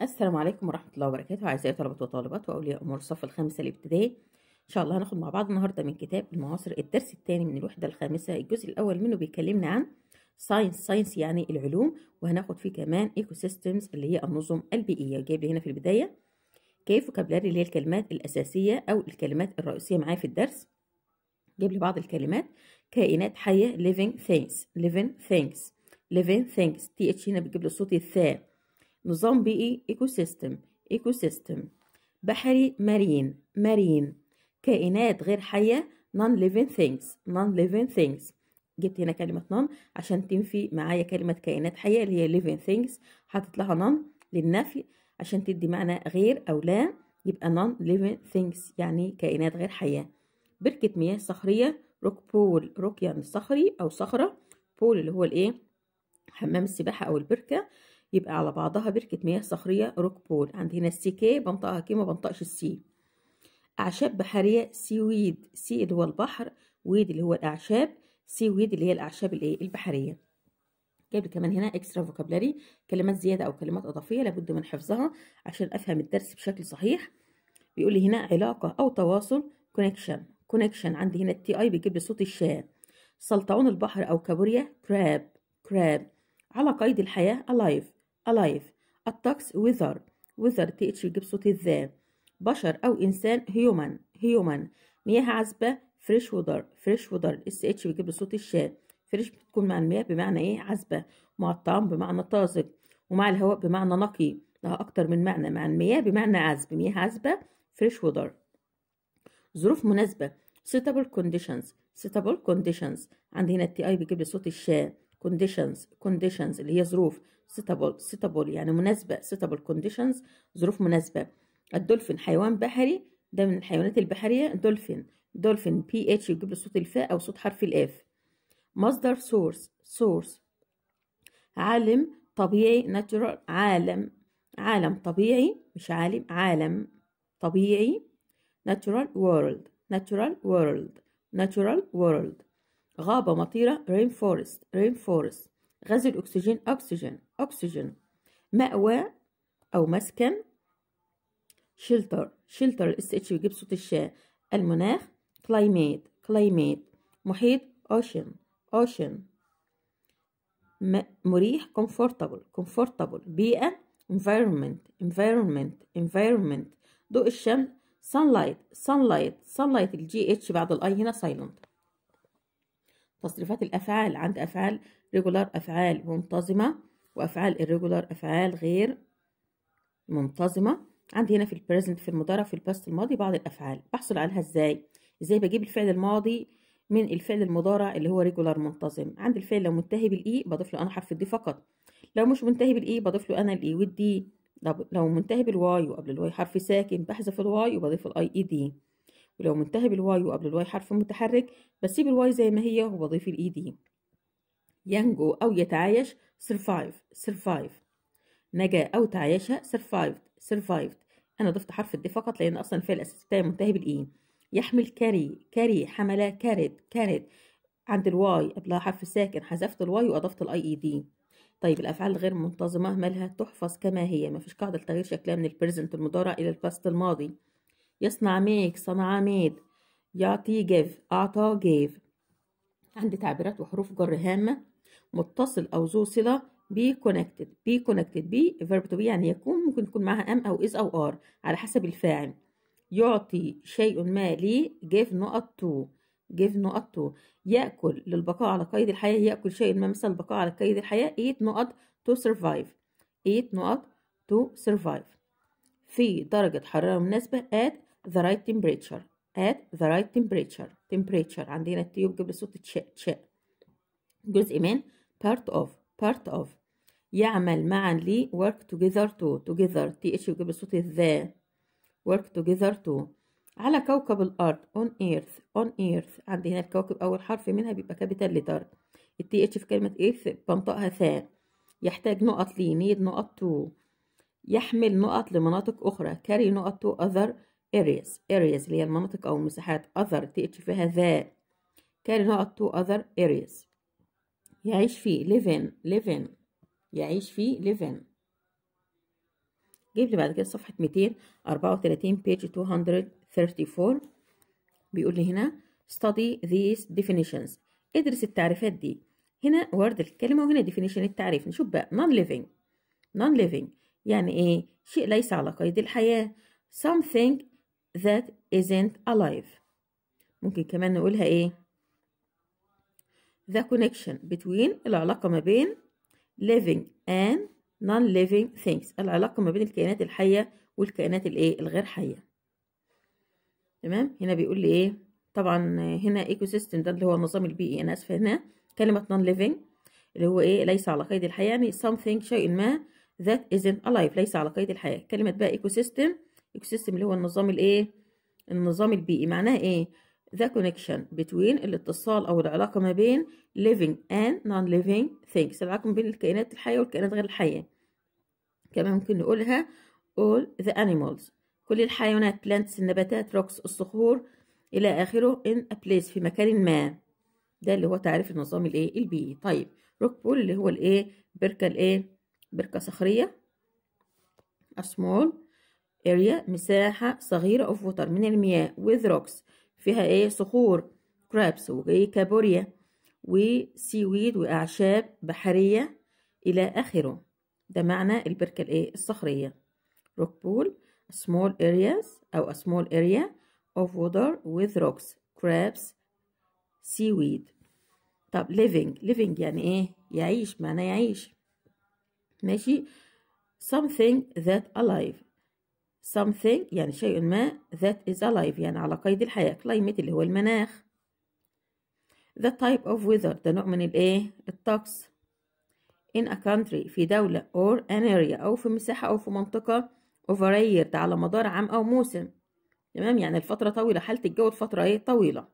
السلام عليكم ورحمة الله وبركاته أعزائي طلبة وطالبات وأولياء أمور الصف الخامسه الابتدائي إن شاء الله هناخد مع بعض النهاردة من كتاب المعاصر الدرس الثاني من الوحدة الخامسة الجزء الأول منه بيكلمنا عن ساينس ساينس يعني العلوم وهناخد فيه كمان ايكو سيستمز اللي هي النظم البيئية جايب لي هنا في البداية كيف وكابلاري اللي هي الكلمات الأساسية أو الكلمات الرئيسية معايا في الدرس جايب لي بعض الكلمات كائنات حية living things living things living things تي اتش هنا بتجيب لي صوت الثاء نظام بيئي ايكو سيستم ايكو سيستم بحري مارين مارين كائنات غير حية نون ليفين ثينجز نون ليفين ثينجز جبت هنا كلمة نون عشان تنفي معايا كلمة كائنات حية اللي هي ليفين ثينجز حاطط لها نون للنفي عشان تدي معنى غير أو لا يبقى نون ليفين ثينجز يعني كائنات غير حية بركة مياه صخرية روك بول روك يعني صخري أو صخرة بول اللي هو الإيه حمام السباحة أو البركة يبقى على بعضها بركة مياه صخرية روك بول عند هنا السي كي بنطقها كي ما بنطقش السي أعشاب بحرية سي ويد سي اللي هو البحر ويد اللي هو الأعشاب سي ويد اللي هي الأعشاب الإيه البحرية جايب كمان هنا اكسترا فوكابلري كلمات زيادة أو كلمات إضافية لابد من حفظها عشان أفهم الدرس بشكل صحيح بيقول لي هنا علاقة أو تواصل كونكشن كونكشن عندي هنا التي اي بيجيب لي صوت الشاء سلطعون البحر او كابوريا كراب كراب على قيد الحياه الايف alive الطقس weather weather اتش يجيب صوت الذال بشر أو إنسان human human مياه عذبة fresh water fresh water اتش بيجيب صوت الشاء فريش بتكون مع المياه بمعنى ايه عذبة مع الطعام بمعنى طازج ومع الهواء بمعنى نقي لها أكتر من معنى مع المياه بمعنى عذب مياه عذبة فريش ودر ظروف مناسبة suitable conditions suitable conditions عندي هنا التي اي بيجيب لي صوت الشاء conditions conditions اللي هي ظروف سيتابل سيتابل يعني مناسبة سيتابل كونديشنز ظروف مناسبة الدولفين حيوان بحري ده من الحيوانات البحرية دولفين دولفين بي اتش يجيب له صوت الفاء أو صوت حرف الاف مصدر سورس سورس عالم طبيعي ناتشورال عالم عالم طبيعي مش عالم عالم طبيعي ناتشورال وورلد ناتشورال وورلد ناتشورال وورلد غابة مطيرة رين فورست رين فورست غاز الأكسجين أكسجين أكسجين مأوى أو مسكن شلتر شلتر الاس اتش بيجيب صوت الشاء المناخ كلايميت كلايميت محيط اوشن اوشن مريح comfortable comfortable بيئة environment environment environment ضوء الشمس sunlight sunlight sunlight الجي اتش بعد الاي هنا silent تصريفات الافعال عند افعال regular افعال منتظمة وأفعال irregular أفعال غير منتظمة عندي هنا في البريزنت في المضارع في الباست الماضي بعض الأفعال بحصل عليها إزاي إزاي بجيب الفعل الماضي من الفعل المضارع اللي هو regular منتظم عند الفعل لو منتهي بالإي e بضيف له أنا حرف الدي فقط لو مش منتهي بالإي e بضيف له أنا الإي e والدي لو منتهي بالواي وقبل الواي حرف ساكن بحذف الواي وبضيف الاي اي دي ولو منتهي بالواي وقبل الواي حرف متحرك بسيب الواي زي ما هي وبضيف الاي دي ينجو أو يتعايش survive survive نجا أو تعايش survived survived أنا ضفت حرف الد فقط لأن أصلا الفعل الأساسي بتاعي منتهي بالإي يحمل كاري كاري حمل كارد كارد عند الواي قبلها حرف ساكن حذفت الواي وأضفت الأي إي دي e طيب الأفعال الغير منتظمة مالها تحفظ كما هي مفيش قاعدة لتغيير شكلها من البريزنت المضارع إلى الباست الماضي يصنع ميك صنع ميد يعطي جيف أعطى جيف عندي تعبيرات وحروف جر هامة متصل أو ذو صلة be connected be connected be verb to be يعني يكون ممكن تكون معاها ام أو از أو ار على حسب الفاعل يعطي شيء ما لي give نقط to give نقط to يأكل للبقاء على قيد الحياة يأكل شيء ما مثل البقاء على قيد الحياة eat نقط to survive eat نقط to survive في درجة حرارة مناسبة at the right temperature at the right temperature temperature عندنا التيوب قبل صوت تشاء تشاء جزء من part of part of يعمل معا لي work together to together th يجيب الصوت ذا work together to على كوكب الأرض on earth on earth عندي هنا الكوكب أول حرف منها بيبقى كابيتال لتر التي اتش في كلمة earth بنطقها ثا يحتاج نقط لي نيد نقط تو يحمل نقط لمناطق أخرى carry نقط تو other areas areas اللي هي المناطق أو المساحات other تي اتش فيها ذا carry نقط تو other areas يعيش فيه ليفن ليفن يعيش فيه ليفن جيب لي بعد كده صفحة 234 بيج 234 بيقول لي هنا study these definitions ادرس التعريفات دي هنا ورد الكلمة وهنا definition التعريف نشوف بقى non living non living يعني ايه شيء ليس على قيد الحياة something that isn't alive ممكن كمان نقولها ايه the connection between العلاقة ما بين living and non-living things العلاقة ما بين الكائنات الحية والكائنات الايه الغير حية تمام هنا بيقول لي ايه طبعا هنا ايكو سيستم ده اللي هو النظام البيئي انا اسفه e هنا كلمة non-living اللي هو ايه ليس على قيد الحياة يعني something شيء ما that isn't alive ليس على قيد الحياة كلمة بقى ايكو سيستم ايكو سيستم اللي هو النظام الايه النظام البيئي e معناها ايه the connection between الاتصال أو العلاقة ما بين living and non-living things العلاقة ما بين الكائنات الحية والكائنات غير الحية كما ممكن نقولها all the animals كل الحيوانات plants النباتات rocks الصخور إلى آخره in a place في مكان ما ده اللي هو تعريف النظام الايه البيئي طيب rock pool اللي هو الايه بركة الايه بركة صخرية a small area مساحة صغيرة of water من المياه with rocks فيها ايه صخور كرابس وكابوريا ويد واعشاب بحريه الى اخره ده معنى البركه الايه الصخريه روك بول small areas او a small area of water with rocks crabs seaweed طب living living يعني ايه يعيش معنى يعيش ماشي something that alive something يعني شيء ما that is alive يعني على قيد الحياة climate اللي هو المناخ the type of weather ده نوع من الايه الطقس in a country في دولة or an area أو في مساحة أو في منطقة over a year ده على مدار عام أو موسم تمام يعني الفترة طويلة حالة الجو الفترة ايه طويلة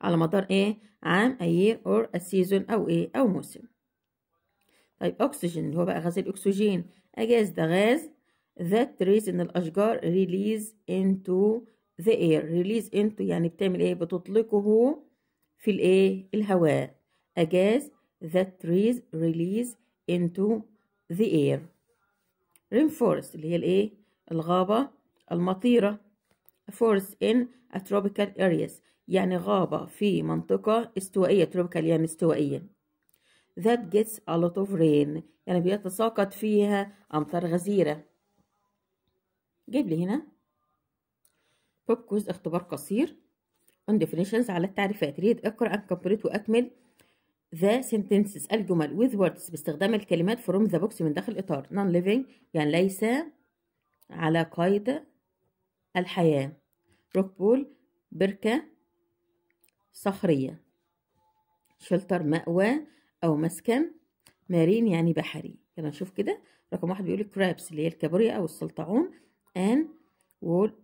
على مدار ايه عام a year or a season أو ايه أو موسم طيب أكسجين اللي هو بقى غاز الأكسجين أجاز ده غاز that raising الأشجار release into the air release into يعني بتعمل إيه بتطلقه في الإيه الهواء أجاز that trees release into the air rainforest اللي هي الإيه الغابة المطيرة forest in a tropical areas يعني غابة في منطقة استوائية tropical يعني استوائية that gets a lot of rain يعني بيتساقط فيها أمطار غزيرة جايب لي هنا بوب كوز اختبار قصير on definitions على التعريفات read اقرأ and complete وأكمل the sentences الجمل with words باستخدام الكلمات from the بوكس من داخل إطار non living يعني ليس على قيد الحياة روك بول بركة صخرية شلتر مأوى أو مسكن مارين يعني بحري يلا نشوف كده رقم واحد بيقول كرابس اللي هي الكابوريا أو السلطعون ان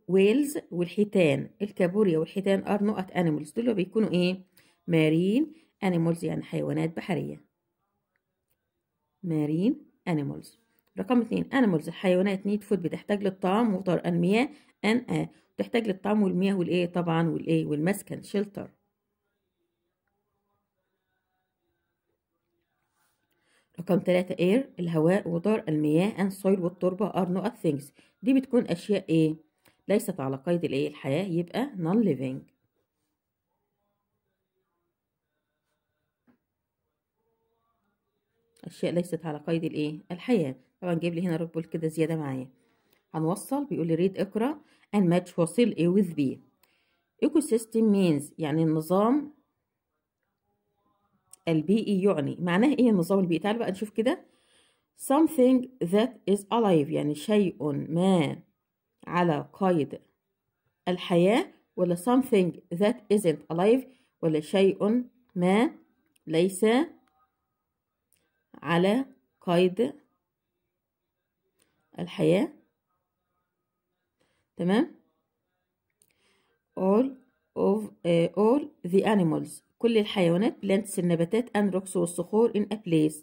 ويلز والحيتان الكابوريا والحيتان ار نقط انيمالز دول بيكونوا ايه مارين انيمالز يعني حيوانات بحريه مارين انيمالز رقم اتنين انيمالز حيوانات نيد فود بتحتاج للطعام وطر المياه ان ا بتحتاج للطعام والمياه والايه طبعا والايه والمسكن شيلتر رقم ثلاثة air الهواء ودار المياه and soil والتربة are not things دي بتكون أشياء إيه ليست على قيد الإيه الحياة يبقى non living أشياء ليست على قيد الإيه الحياة طبعا جايب لي هنا ربول كده زيادة معايا هنوصل بيقول لي ريد اقرا and match وصل A with B ecosystem means يعني النظام البيئي e يعني معناه ايه النظام البيئي تعالوا بقى نشوف كده something that is alive يعني شيء ما على قيد الحياة ولا something that isn't alive ولا شيء ما ليس على قيد الحياة تمام all of uh, all the animals كل الحيوانات plants النباتات and rocks والصخور in a place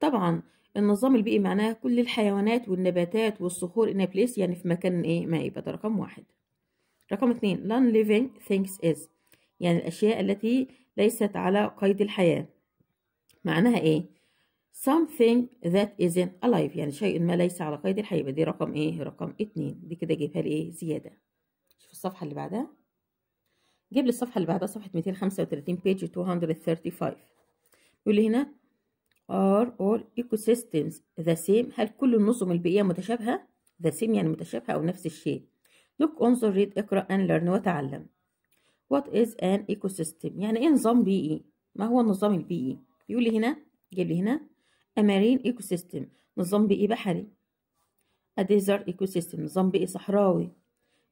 طبعا النظام البيئي معناه كل الحيوانات والنباتات والصخور إن بليس يعني في مكان ايه ما يبقى ده رقم واحد رقم اتنين non living things is يعني الأشياء التي ليست على قيد الحياة معناها ايه something that isn't alive يعني شيء ما ليس على قيد الحياة يبقى دي رقم ايه رقم اتنين دي كده جيبها لي ايه زيادة شوف الصفحة اللي بعدها جيب لي الصفحة اللي بعدها صفحة 235 page 235 يقول لي هنا are all ecosystems the same هل كل النظم البيئية متشابهة the same يعني متشابهة أو نفس الشيء look انظر read اقرأ and learn وتعلم what is an ecosystem يعني ايه نظام بيئي ما هو النظام البيئي يقول لي هنا جيب لي هنا a marine ecosystem نظام بيئي بحري a desert ecosystem نظام بيئي صحراوي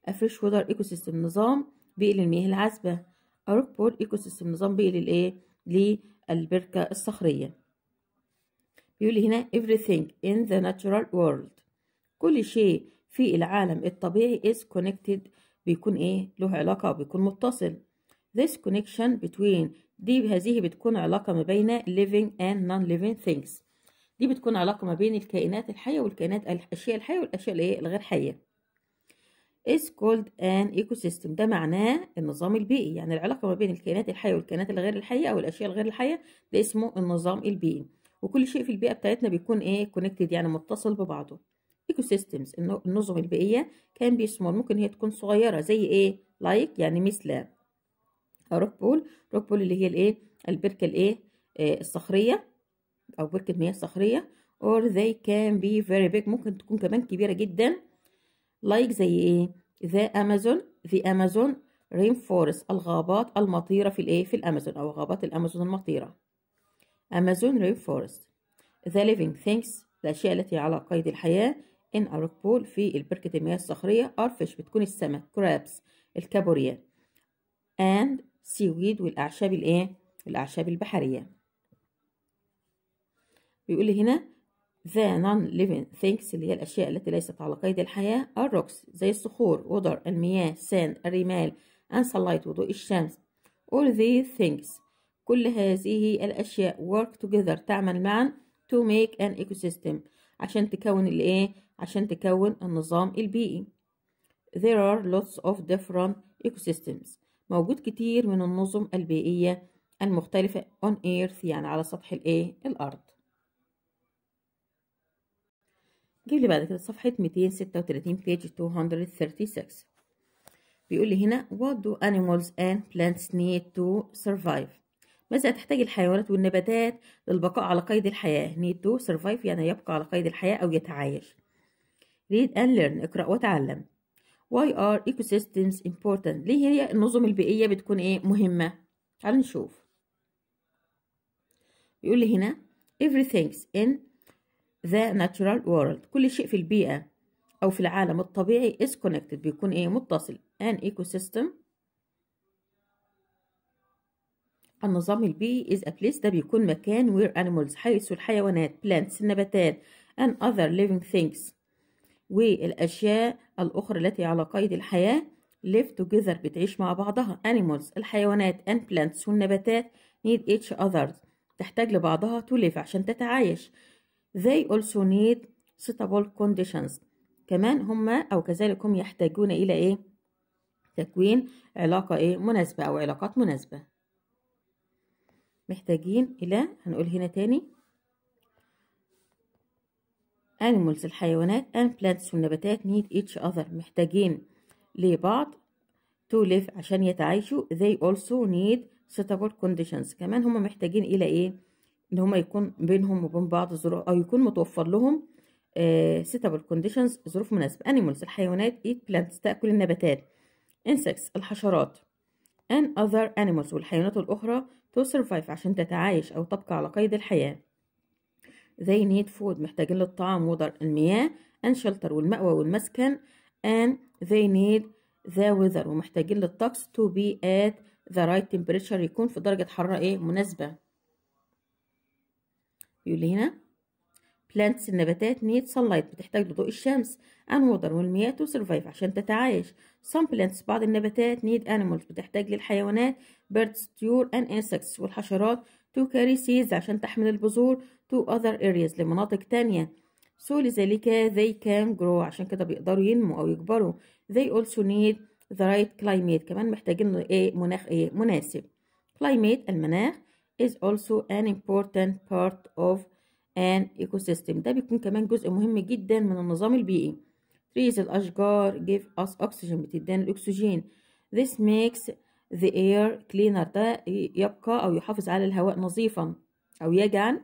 a fresh water ecosystem نظام بيئي للمياه العذبة a rock pool ecosystem نظام بيئي للايه للبركة الصخرية بيقول لي هنا everything in the natural world كل شيء في العالم الطبيعي is connected بيكون ايه له علاقة بيكون متصل this connection between دي هذه بتكون علاقة ما بين living and non-living things دي بتكون علاقة ما بين الكائنات الحية والكائنات الأشياء الحية والأشياء الايه الغير حية is called an ecosystem ده معناه النظام البيئي يعني العلاقة ما بين الكائنات الحية والكائنات الغير الحية أو الأشياء الغير الحية ده اسمه النظام البيئي وكل شيء في البيئه بتاعتنا بيكون ايه كونكتد يعني متصل ببعضه ايكو سيستمز النظم البيئيه كان بي سمول ممكن هي تكون صغيره زي ايه لايك يعني مثل روك بول روك بول اللي هي الايه البركه الايه آه، الصخريه او بركه مياه صخريه or they can be very big ممكن تكون كمان كبيره جدا like زي ايه the amazon the amazon rainforest الغابات المطيره في الايه في الامازون او غابات الامازون المطيره Amazon rainforest the living things الأشياء التي على قيد الحياة in a rock pool في البركة المياه الصخرية are fish بتكون السمك crabs الكابوريا and seaweed والأعشاب الإيه؟ الأعشاب البحرية بيقول لي هنا the non-living things اللي هي الأشياء التي ليست على قيد الحياة are rocks زي الصخور وضر المياه sand الرمال and sunlight وضوء الشمس all these things كل هذه الأشياء work together تعمل معا to make an ecosystem عشان تكون الايه عشان تكون النظام البيئي there are lots of different ecosystems موجود كتير من النظم البيئية المختلفة on earth يعني على سطح الايه الأرض جيب لي بعد كده صفحة 236 page 236 بيقول لي هنا what do animals and plants need to survive ماذا تحتاج الحيوانات والنباتات للبقاء على قيد الحياة need to survive يعني يبقى على قيد الحياة أو يتعايش read and learn اقرأ وتعلم why are ecosystems important ليه هي النظم البيئية بتكون ايه مهمة تعال نشوف بيقول لي هنا everything in the natural world كل شيء في البيئة أو في العالم الطبيعي is connected بيكون ايه متصل an ecosystem النظام البي is a place ده بيكون مكان where animals حيث الحيوانات plants النباتات and other living things والأشياء الأخرى التي على قيد الحياة live together بتعيش مع بعضها animals الحيوانات and plants والنباتات need each other تحتاج لبعضها to live عشان تتعايش they also need suitable conditions كمان هما أو كذلك هم يحتاجون إلى إيه تكوين علاقة إيه مناسبة أو علاقات مناسبة محتاجين إلى هنقول هنا تاني animals الحيوانات and plants والنباتات need each other محتاجين لبعض to live عشان يتعايشوا they also need suitable conditions كمان هما محتاجين إلى إيه إن هما يكون بينهم وبين بعض ظروف أو يكون متوفر لهم آه suitable conditions ظروف مناسبة animals الحيوانات eat plants تأكل النباتات insects الحشرات and other animals والحيوانات الأخرى to survive عشان تتعايش أو تبقى على قيد الحياة they need food محتاجين للطعام ودر المياه and shelter والمأوى والمسكن and they need the weather ومحتاجين للطقس to be at the right temperature يكون في درجة حرارة ايه مناسبة يقول هنا plants النباتات need sunlight بتحتاج لضوء الشمس and water والمياه to survive عشان تتعايش some plants بعض النباتات need animals بتحتاج للحيوانات birds deer and insects والحشرات to carry seeds عشان تحمل البذور to other areas لمناطق تانية so لذلك they can grow عشان كده بيقدروا ينمو أو يكبروا they also need the right climate كمان محتاجين إيه مناخ إيه مناسب climate المناخ is also an important part of an ecosystem ده بيكون كمان جزء مهم جدا من النظام البيئي trees الأشجار give us oxygen بتدينا الأكسجين this makes the air cleaner ده يبقى أو يحافظ على الهواء نظيفا أو يجعل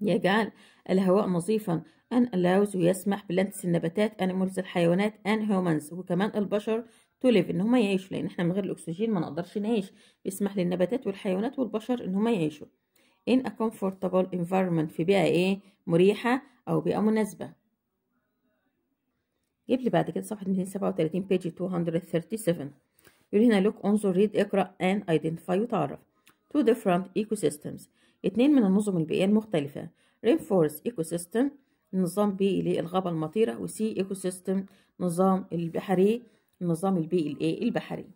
يجعل الهواء نظيفا and allows ويسمح بلانتس النباتات animals الحيوانات and humans وكمان البشر to live ان هما يعيشوا لان احنا من غير الاكسجين ما نقدرش نعيش بيسمح للنباتات والحيوانات والبشر ان هما يعيشوا in a comfortable environment في بيئة ايه مريحة او بيئة مناسبة جيب لي بعد كده صفحه 237 بيج 237 يقول هنا لوك انظر ريد اقرا ان ايدنتيفاي وتعرف تو ديفرنت ايكو سيستمز اتنين من النظم البيئيه المختلفه رينفورس ايكو سيستم نظام بيئي للغابه المطيره وسي ايكو سيستم نظام البحري النظام البيئي الايه البحري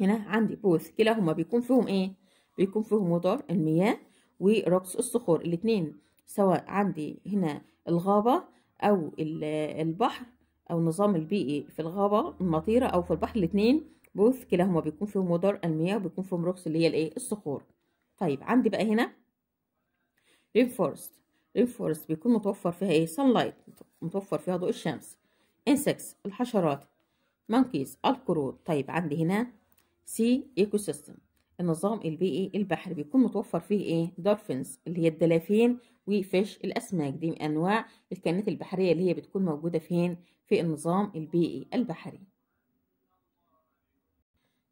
هنا عندي بوث كلاهما بيكون فيهم ايه بيكون فيهم مطر المياه ورقص الصخور الاتنين سواء عندي هنا الغابه او البحر او النظام البيئي إيه. في الغابه المطيره او في البحر الاثنين بوث كلاهما بيكون فيهم مدار المياه وبيكون فيهم روكس اللي هي الايه الصخور طيب عندي بقى هنا رين فورست رين فورست بيكون متوفر فيها ايه سان لايت متوفر فيها ضوء الشمس انسكس الحشرات مانكيز القرود طيب عندي هنا سي ايكو سيستم النظام البيئي البحري بيكون متوفر فيه ايه دولفينز اللي هي الدلافين وفيش الاسماك دي من انواع الكائنات البحريه اللي هي بتكون موجوده فين في النظام البيئي البحري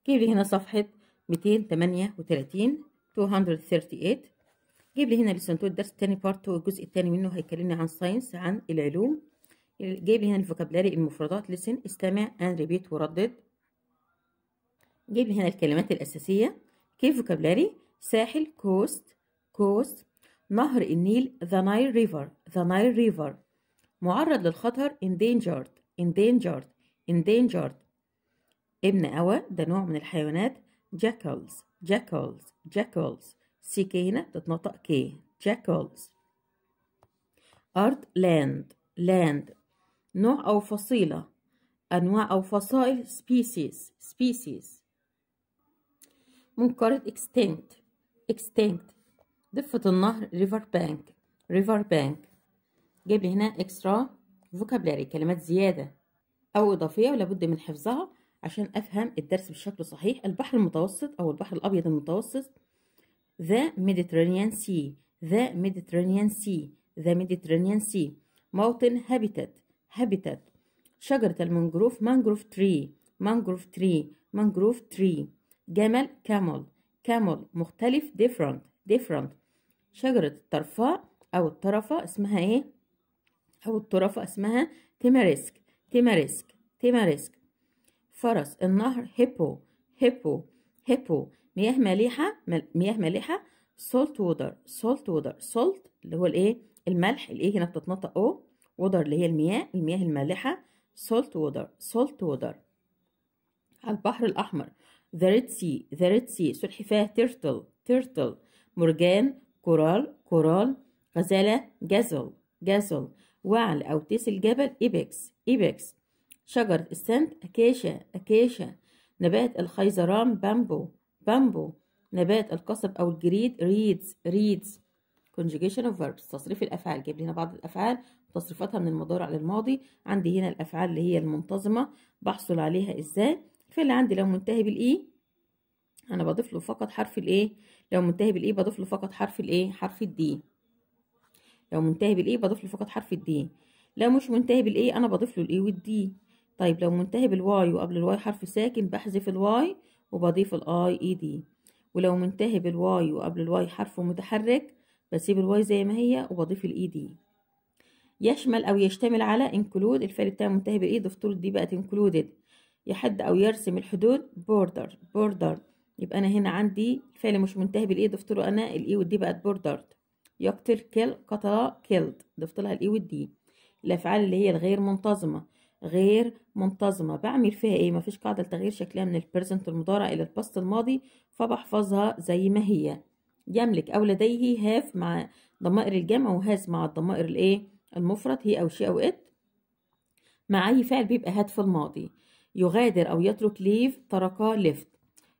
جيب لي هنا صفحه 238 238 جيب لي هنا لسنتو الدرس الثاني بارت والجزء الثاني منه هيكلمني عن ساينس عن العلوم جيب لي هنا الفوكابلاري المفردات لسن استمع ان ريبيت وردد جيب لي هنا الكلمات الاساسيه كيف فوكابلاري ساحل كوست كوست نهر النيل ذا نايل ريفر ذا نايل ريفر معرض للخطر endangered endangered endangered ابن أوى ده نوع من الحيوانات جاكلز جاكلز جاكلز سي كي هنا بتتنطق كي جاكلز أرض لاند لاند نوع أو فصيلة أنواع أو فصائل species species من قارة extinct ضفة النهر ريفر بانك ريفر بانك جايب لي هنا extra vocabulary كلمات زيادة أو إضافية ولابد من حفظها عشان أفهم الدرس بشكل صحيح البحر المتوسط أو البحر الأبيض المتوسط the Mediterranean Sea the Mediterranean Sea the Mediterranean Sea موطن habitat habitat شجرة المنجروف mangrove tree mangrove tree mangrove tree جمل كامل كامل مختلف different different شجرة الطرفاء أو الطرفة اسمها إيه؟ أو الطرفة اسمها تيماريسك تيماريسك تيماريسك فرس النهر هيبو هيبو هيبو مياه مالحة مياه مالحة سولت وودر سولت وودر سولت اللي هو الايه الملح الايه هنا بتتنطق او وودر اللي هي المياه المياه المالحة سولت وودر سولت وودر على البحر الأحمر the red sea the red sea سلحفاه turtle turtle مرجان كورال كورال غزالة جازل جازل وعل أو تيس الجبل إيبكس إيبكس شجر السنت أكاشا أكاشا نبات الخيزران بامبو بامبو نبات القصب أو الجريد ريدز ريدز conjugation of verbs تصريف الأفعال جايب لنا بعض الأفعال وتصريفاتها من المضارع للماضي عندي هنا الأفعال اللي هي المنتظمة بحصل عليها إزاي الفعل عندي لو منتهي بالاي انا بضيف له فقط حرف الايه لو منتهي بالاي بضيف له فقط حرف الايه حرف الدي لو منتهي بالاي بضيف له فقط حرف الدي لو مش منتهي بالاي انا بضيف له الاي والدي طيب لو منتهي بالواي وقبل الواي حرف ساكن بحذف الواي وبضيف الاي اي دي ولو منتهي بالواي وقبل الواي حرف متحرك بسيب الواي زي ما هي وبضيف الاي دي يشمل او يشتمل على انكلود الفعل بتاعي منتهي بالاي ضفت له الدي بقت انكلودد يحد أو يرسم الحدود بوردر بوردر يبقى أنا هنا عندي فعل مش منتهي بالإي ضفت له أنا الإي والدي بقت بوردر يقتل كيل قتل كيلد ضفت لها الإي والدي الأفعال اللي هي الغير منتظمة غير منتظمة بعمل فيها إيه مفيش قاعدة لتغيير شكلها من البريزنت المضارع إلى الباست الماضي فبحفظها زي ما هي يملك أو لديه هاف مع ضمائر الجمع وهاز مع الضمائر الإيه المفرد هي أو شيء أو إت مع أي فعل بيبقى هات في الماضي يغادر أو يترك ليف ترك ليفت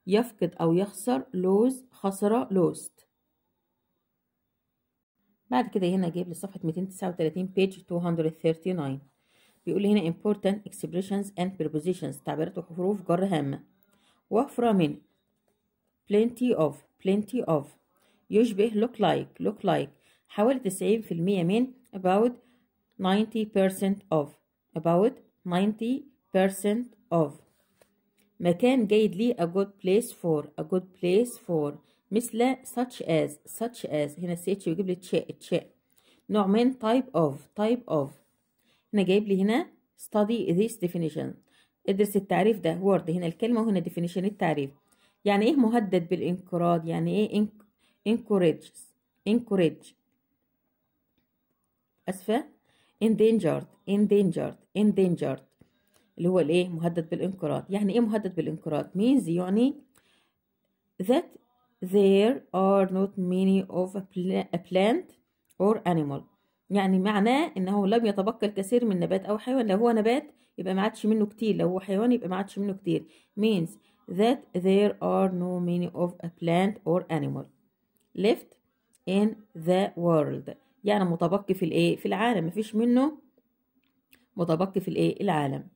يفقد أو يخسر لوز خسر لوست بعد كده هنا جايب لي صفحة 239 page 239 بيقول لي هنا important expressions and prepositions تعبيرات وحروف جر هامة وفرة من plenty of plenty of يشبه look like look like حوالي تسعين في المية من about 90% of about 90% of مكان جيد لي a good place for a good place for مثل such as such as هنا ch بيجيب لي ch ch نوع من type of type of هنا جايب لي هنا study this definition ادرس التعريف ده word هنا الكلمة وهنا definition التعريف يعني ايه مهدد بالانقراض يعني ايه encourage encourage اسفة endangered endangered endangered اللي هو الايه مهدد بالانقراض يعني ايه مهدد بالانقراض means يعني that there are not many of a plant or animal يعني معناه انه لم يتبقى الكثير من نبات او حيوان لو هو نبات يبقى ما عادش منه كتير لو هو حيوان يبقى ما عادش منه كتير means that there are no many of a plant or animal left in the world يعني متبقي في الايه في العالم مفيش منه متبقي في الايه العالم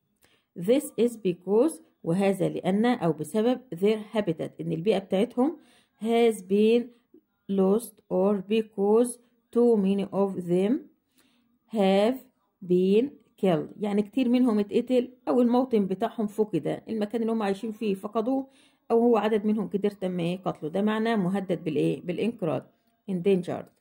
this is because وهذا لأن أو بسبب their habitat إن البيئة بتاعتهم has been lost or because too many of them have been killed يعني كتير منهم اتقتل أو الموطن بتاعهم فقد المكان اللي هم عايشين فيه فقدوه أو هو عدد منهم كتير تم قتله ده معناه مهدد بالإيه بالإنقراض endangered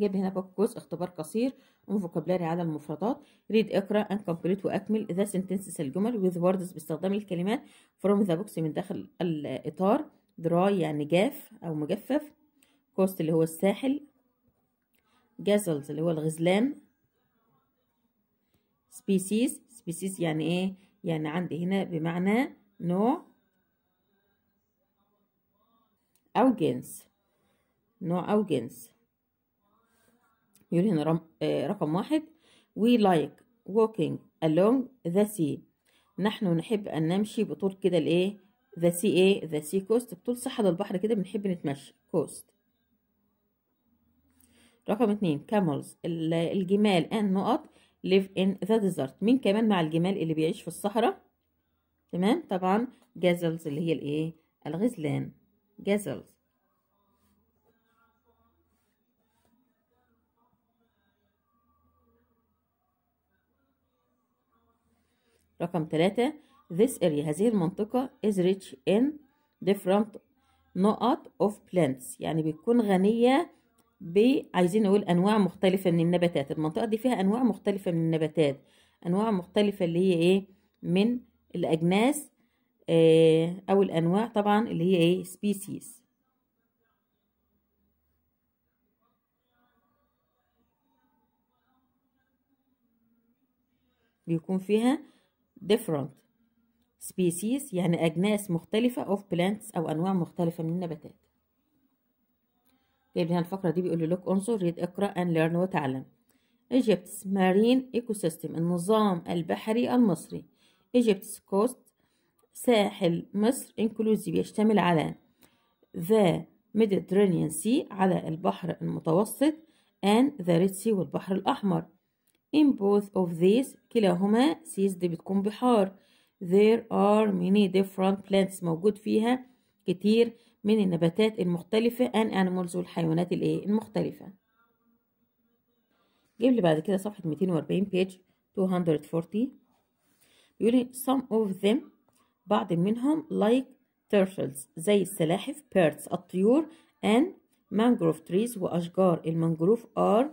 جاب هنا بقى جزء اختبار قصير وفوكابلاري على المفردات ريد اقرا ان كومبليت واكمل ذا سنتنسز الجمل وذ ووردز باستخدام الكلمات فروم ذا بوكس من داخل الاطار دراي يعني جاف او مجفف كوست اللي هو الساحل جازلز اللي هو الغزلان سبيسيز سبيسيز يعني ايه يعني عندي هنا بمعنى نوع او جنس نوع او جنس يقول هنا آه، رقم واحد we like walking along the sea نحن نحب أن نمشي بطول كده الإيه the sea إيه the sea coast بطول ساحل البحر كده بنحب نتمشى coast رقم اتنين camels الجمال نقط live in the desert مين كمان مع الجمال اللي بيعيش في الصحراء تمام طبعا جازلز اللي هي الإيه الغزلان جازلز رقم 3 this area هذه المنطقة is rich in different نقط of plants يعني بتكون غنية ب عايزين نقول أنواع مختلفة من النباتات المنطقة دي فيها أنواع مختلفة من النباتات أنواع مختلفة اللي هي إيه من الأجناس آه، أو الأنواع طبعا اللي هي إيه species بيكون فيها different species يعني أجناس مختلفة of plants أو أنواع مختلفة من النباتات جايب لنا الفقرة دي بيقول لي look انظر read اقرأ and learn وتعلم Egypt's marine ecosystem النظام البحري المصري Egypt's coast ساحل مصر inclusive يشتمل على the Mediterranean Sea على البحر المتوسط and the Red Sea والبحر الأحمر in both of these كلاهما سيز دي بتكون بحار there are many different plants موجود فيها كتير من النباتات المختلفة and animals والحيوانات الايه المختلفة جيب لي بعد كده صفحة 240 page 240 بيقول لي some of them بعض منهم like turtles زي السلاحف birds الطيور and mangrove trees وأشجار المانجروف are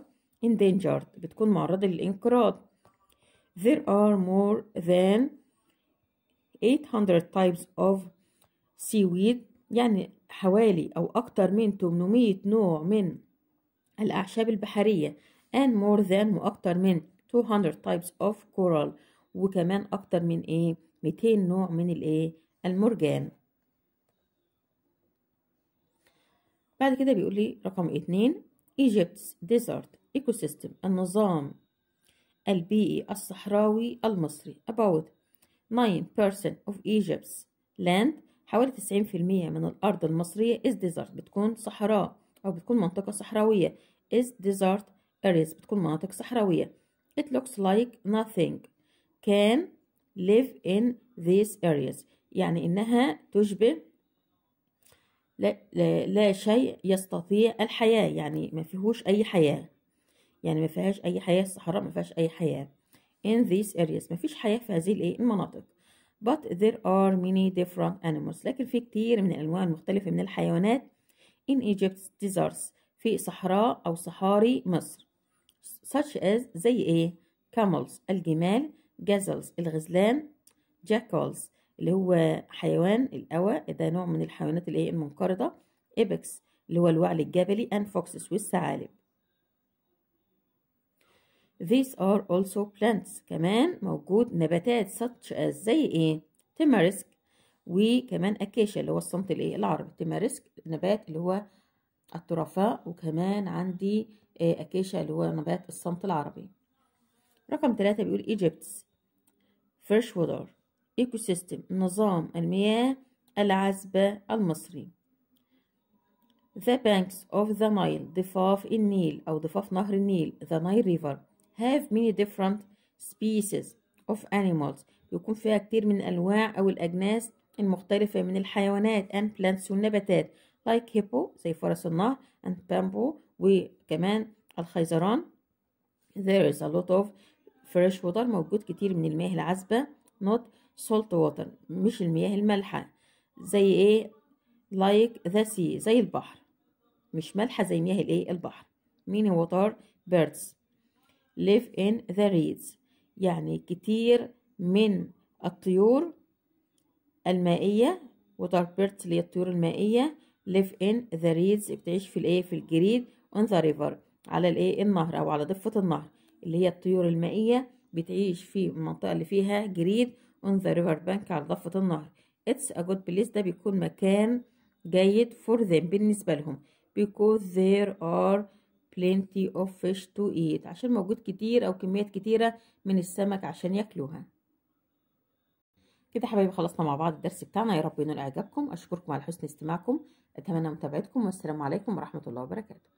endangered بتكون معرضة للانقراض There are more than 800 types of seaweed يعني حوالي أو أكتر من 800 نوع من الأعشاب البحرية and more than وأكتر من 200 types of coral وكمان أكتر من إيه 200 نوع من الإيه المرجان بعد كده بيقول لي رقم اتنين Egypt's desert ecosystem النظام البيئي الصحراوي المصري about 9% of Egypt's land حوالي 90% من الأرض المصرية is desert بتكون صحراء أو بتكون منطقة صحراوية is desert areas بتكون مناطق صحراوية it looks like nothing can live in these areas يعني إنها تشبه لا, لا, لا شيء يستطيع الحياة يعني ما فيهوش أي حياة يعني ما فيهاش اي حياه الصحراء ما فيهاش اي حياه in these areas ما فيش حياه في هذه الايه المناطق but there are many different animals لكن في كتير من الانواع المختلفه من الحيوانات in Egypt's deserts في صحراء او صحاري مصر such as زي ايه camels الجمال gazelles الغزلان jackals اللي هو حيوان الأوى ده نوع من الحيوانات الايه المنقرضة إبكس اللي هو الوعل الجبلي and foxes والثعالب These are also plants كمان موجود نباتات such as زي ايه تمارسك وكمان اكاشا اللي هو الصمت الايه العربي تمارسك نبات اللي هو الترفاء وكمان عندي اكاشا آه، اللي هو نبات الصمت العربي رقم ثلاثة بيقول ايجيبتس فريش وودر ايكو سيستم نظام المياه العذبة المصري The banks of the Nile ضفاف النيل أو ضفاف نهر النيل The Nile River have many different species of animals بيكون فيها كتير من الأنواع أو الأجناس المختلفة من الحيوانات and plants والنباتات like hippo زي فرس النهر and bamboo وكمان الخيزران there is a lot of fresh water موجود كتير من المياه العذبة not salt water مش المياه المالحة زي ايه like the sea زي البحر مش مالحة زي مياه الايه البحر meaning water birds live in the reeds يعني كتير من الطيور المائية water birds اللي هي الطيور المائية live in the reeds بتعيش في الايه في الجريد on the river على الايه النهر او على ضفة النهر اللي هي الطيور المائية بتعيش في المنطقة اللي فيها جريد on the river bank على ضفة النهر it's a good place ده بيكون مكان جيد for them بالنسبة لهم because there are plenty of fish to eat عشان موجود كتير أو كميات كتيرة من السمك عشان ياكلوها كده حبايبي خلصنا مع بعض الدرس بتاعنا يا رب ينال إعجابكم أشكركم على حسن استماعكم أتمنى متابعتكم والسلام عليكم ورحمة الله وبركاته